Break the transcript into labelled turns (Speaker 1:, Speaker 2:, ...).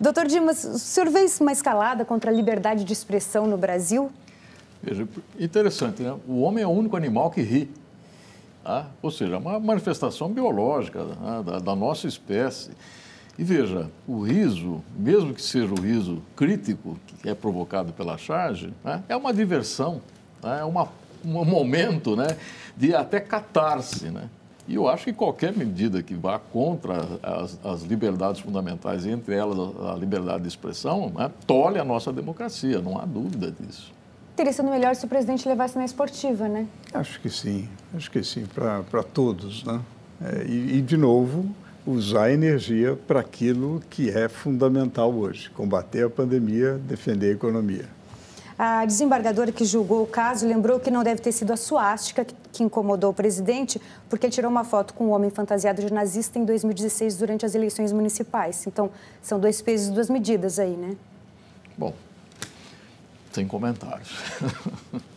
Speaker 1: Doutor Dimas, o senhor vê isso uma escalada contra a liberdade de expressão no Brasil?
Speaker 2: Veja, interessante, né? O homem é o único animal que ri. ah, Ou seja, é uma manifestação biológica né? da, da nossa espécie. E veja, o riso, mesmo que seja o riso crítico que é provocado pela charge, né? é uma diversão, né? é uma, um momento né? de até catarse. Né? E eu acho que qualquer medida que vá contra as, as liberdades fundamentais, entre elas a liberdade de expressão, né, tolhe a nossa democracia, não há dúvida disso.
Speaker 3: Teria sido melhor se o presidente levasse na esportiva, né?
Speaker 2: Acho que sim, acho que sim, para todos, né?
Speaker 4: É, e, e, de novo, usar a energia para aquilo que é fundamental hoje, combater a pandemia, defender a economia.
Speaker 1: A desembargadora que julgou o caso lembrou que não deve ter sido a suástica que incomodou o presidente, porque ele tirou uma foto com um homem fantasiado de nazista em 2016 durante as eleições municipais. Então, são dois pesos e duas medidas aí, né?
Speaker 2: Bom, sem comentários.